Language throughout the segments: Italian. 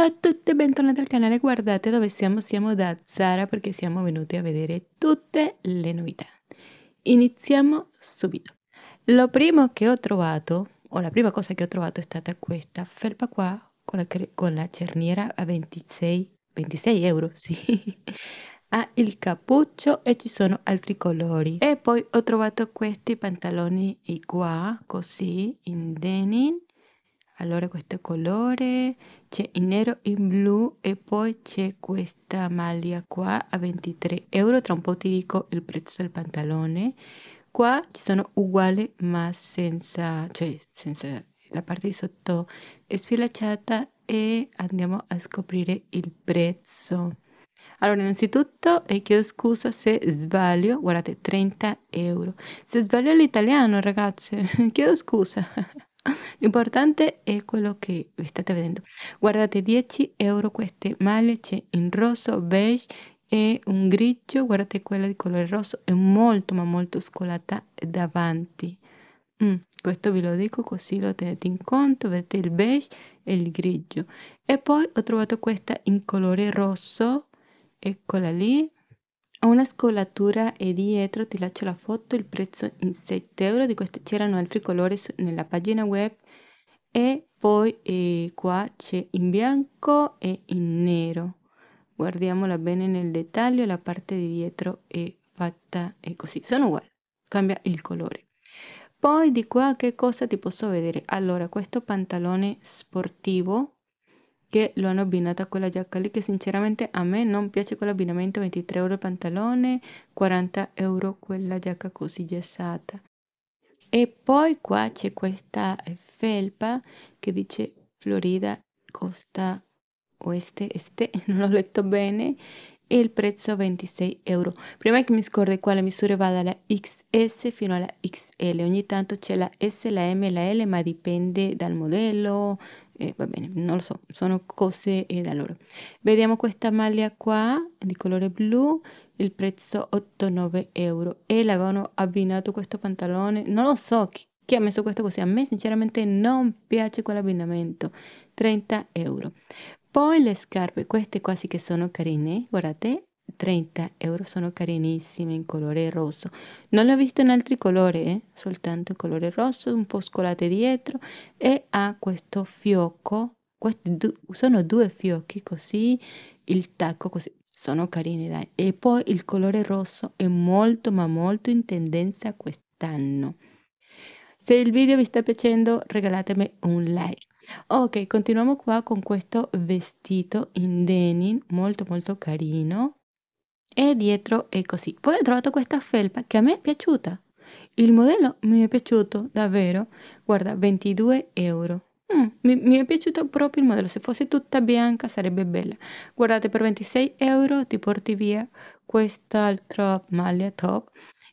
Ciao a tutti bentornati al canale, guardate dove siamo, siamo da Zara perché siamo venuti a vedere tutte le novità. Iniziamo subito. Lo primo che ho trovato, o la prima cosa che ho trovato è stata questa felpa qua con la, con la cerniera a 26, 26 euro, sì. ha il cappuccio e ci sono altri colori. E poi ho trovato questi pantaloni qua, così, in denim. Allora questo colore, c'è in nero, in blu e poi c'è questa maglia qua a 23 euro, tra un po' ti dico il prezzo del pantalone, qua ci sono uguali ma senza, cioè senza la parte di sotto sfilacciata e andiamo a scoprire il prezzo. Allora, innanzitutto eh, chiedo scusa se sbaglio, guardate, 30 euro. Se sbaglio l'italiano, ragazze, chiedo scusa. L'importante è quello che vi state vedendo. Guardate 10 euro queste malice in rosso, beige e un grigio. Guardate quella di colore rosso, è molto ma molto scolata davanti. Mm, questo vi lo dico così lo tenete in conto, vedete il beige e il grigio. E poi ho trovato questa in colore rosso, eccola lì, ho una scolatura e dietro ti lascio la foto, il prezzo in 7 euro, di queste c'erano altri colori nella pagina web e poi eh, qua c'è in bianco e in nero. Guardiamola bene nel dettaglio, la parte di dietro è fatta è così, sono uguali, cambia il colore. Poi di qua che cosa ti posso vedere? Allora, questo pantalone sportivo che lo hanno abbinato a quella giacca lì che sinceramente a me non piace quell'abbinamento 23 euro il pantalone 40 euro quella giacca così gessata e poi qua c'è questa eh, felpa che dice Florida costa oeste este non l'ho letto bene e il prezzo 26 euro. Prima che mi scordi quale misura va dalla XS fino alla XL, ogni tanto c'è la S, la M e la L, ma dipende dal modello, eh, va bene, non lo so, sono cose eh, da loro. Vediamo questa maglia qua di colore blu, il prezzo 8-9 euro e l'avevano abbinato questo pantalone, non lo so chi, chi ha messo questo così, a me sinceramente non piace quell'abbinamento, 30 euro. Poi le scarpe, queste quasi che sono carine, guardate, 30 euro sono carinissime in colore rosso. Non le ho viste in altri colori, eh? soltanto in colore rosso, un po' scolate dietro e ha questo fiocco, questi du sono due fiocchi così, il tacco così, sono carine dai. E poi il colore rosso è molto ma molto in tendenza quest'anno. Se il video vi sta piacendo regalatemi un like. Ok, continuiamo qua con questo vestito in denim, molto molto carino. E dietro è così. Poi ho trovato questa felpa che a me è piaciuta. Il modello mi è piaciuto davvero. Guarda, 22 euro. Mm, mi, mi, è piaciuto proprio il modello. Se fosse tutta bianca sarebbe bella. Guardate, per 26 euro ti porti via quest'altra maglia top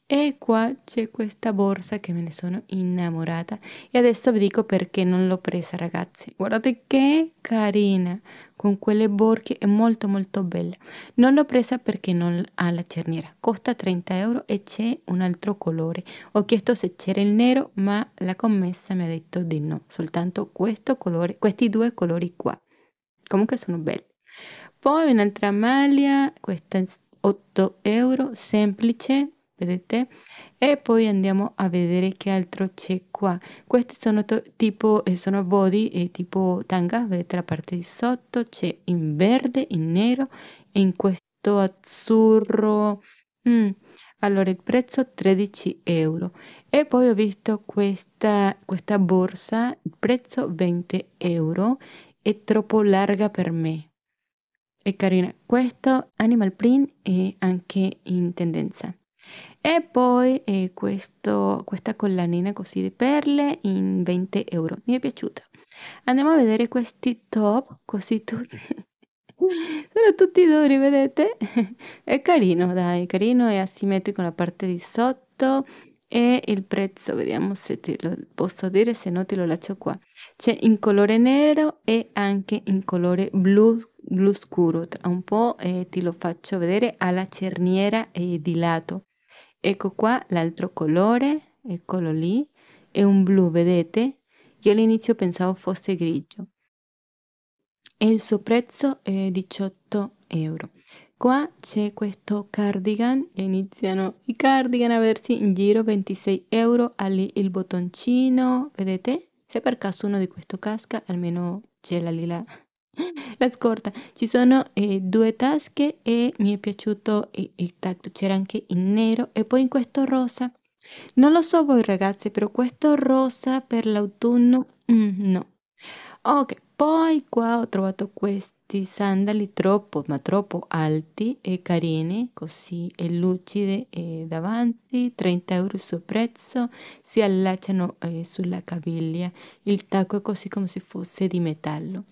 e qua c'è questa borsa che me ne sono innamorata e adesso vi dico perché non l'ho presa ragazzi. Guardate che carina, con quelle borchie è molto molto bella. Non l'ho presa perché non ha la cerniera, costa 30 euro e c'è un altro colore. Ho chiesto se c'era il nero ma la commessa mi ha detto di no, soltanto questo colore, questi due colori qua. Comunque sono belli. Poi un'altra maglia, questa 8 euro, semplice, vedete? E poi andiamo a vedere che altro c'è qua. Questi sono, tipo, eh, sono body eh, tipo tanga, vedete la parte di sotto, c'è in verde, in nero e in questo azzurro. Mm. Allora il prezzo 13 euro. E poi ho visto questa, questa borsa, il prezzo 20 euro, è troppo larga per me. È carina. Questo animal print è anche in tendenza. E poi eh, questo, questa collanina così di perle in 20 euro, mi è piaciuta. Andiamo a vedere questi top, così tutti, sono tutti duri, vedete? è carino, dai, carino e asimmetrico la parte di sotto e il prezzo, vediamo se te lo posso dire, se no te lo lascio qua. C'è in colore nero e anche in colore blu, blu scuro, tra un po' eh, ti lo faccio vedere alla cerniera e eh, di lato. Ecco qua l'altro colore, eccolo lì, è un blu, vedete? Io all'inizio pensavo fosse grigio. E il suo prezzo è 18 euro. Qua c'è questo cardigan, iniziano i cardigan a versi in giro 26 euro, ha lì il bottoncino, vedete? Se per caso uno di questo casca, almeno c'è la lila La scorta, ci sono eh, due tasche e mi è piaciuto i- eh, il tatto, c'era anche in nero e poi in questo rosa. Non lo so voi ragazze, però questo rosa per l'autunno, mm, no. Ok, poi qua ho trovato questi sandali troppo, ma troppo alti e carini, così e lucide e eh, davanti, 30 euro il suo prezzo, si allacciano eh, sulla caviglia, il tacco è così come se fosse di metallo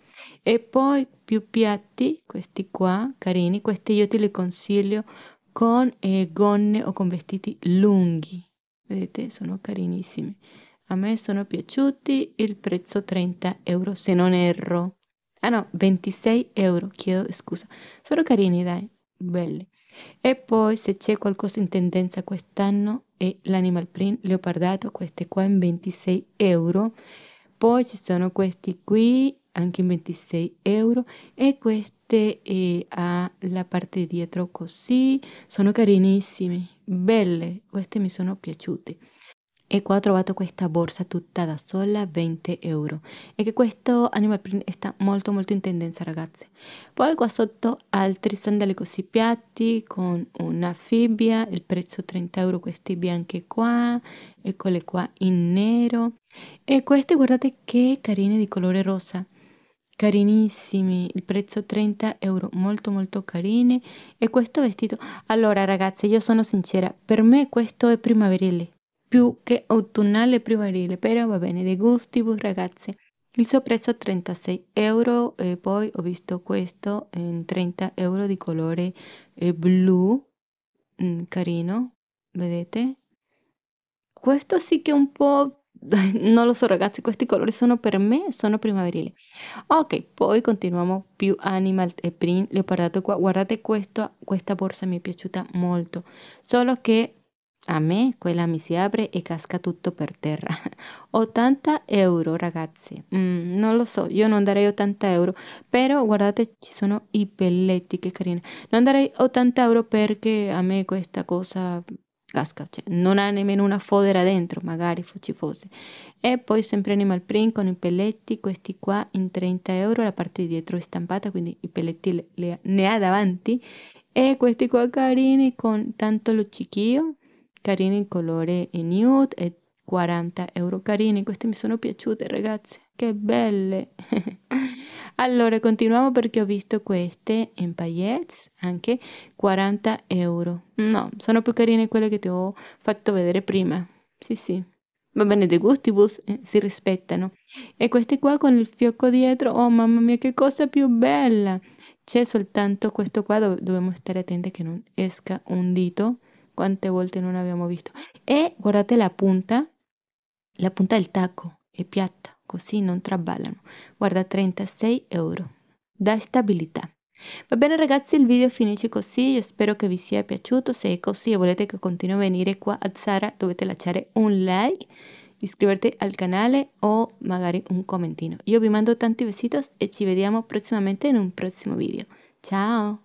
e poi più piatti, questi qua, carini, questi io te li consiglio con eh, gonne o con vestiti lunghi, vedete sono carinissimi. A me sono piaciuti il prezzo 30 euro se non erro. Ah no, 26 euro, chiedo scusa. Sono carini dai, belli. E poi se c'è qualcosa in tendenza quest'anno è l'animal print leopardato, queste qua in 26 euro. Poi ci sono questi qui anche in 26 euro e queste eh, ha la parte dietro così sono carinissime belle queste mi sono piaciute e qua ho trovato questa borsa tutta da sola 20 euro e che questo animal print sta molto molto in tendenza ragazze poi qua sotto altri sandali così piatti con una fibbia il prezzo 30 euro questi bianchi qua eccole qua in nero e queste guardate che carine di colore rosa carinissimi il prezzo 30 euro molto molto carini e questo vestito allora ragazze io sono sincera per me questo è primaverile più che autunnale primaverile però va bene dei gustibus ragazze il suo prezzo 36 euro e poi ho visto questo in 30 euro di colore eh, blu mm, carino vedete questo sì che è un po' non lo so ragazzi, questi colori sono per me, sono primaverili. Ok, poi continuiamo più animal e print, parlato qua. Guardate questo, questa borsa mi è piaciuta molto, solo che a me quella mi si apre e casca tutto per terra. 80 euro ragazzi, mm, non lo so, io non darei 80 euro, però guardate ci sono i pelletti, che carina. Non darei 80 euro perché a me questa cosa casca, cioè non ha nemmeno una fodera dentro, magari ci fosse. E poi sempre animal print con i pelletti, questi qua in 30 euro, la parte di dietro è stampata, quindi i pelletti le, le, ne ha davanti. E questi qua carini con tanto lo cicchio, carini in colore nude, e 40 euro carini, queste mi sono piaciute ragazzi. Che belle! allora, continuiamo perché ho visto queste in paillettes, anche 40 euro. No, sono più carine quelle che ti ho fatto vedere prima. Sì, sì. Va bene, dei gustibus eh, si rispettano. E queste qua con il fiocco dietro, oh mamma mia, che cosa più bella! C'è soltanto questo qua dove dobbiamo stare attenti che non esca un dito. Quante volte non abbiamo visto. E guardate la punta, la punta del tacco, è piatta così non traballano. Guarda, 36 euro. Da stabilità. Va bene ragazzi, il video finisce così, io spero che vi sia piaciuto, se è così e volete che continui a venire qua a Zara dovete lasciare un like, iscriverti al canale o magari un commentino. Io vi mando tanti besitos e ci vediamo prossimamente in un prossimo video. Ciao!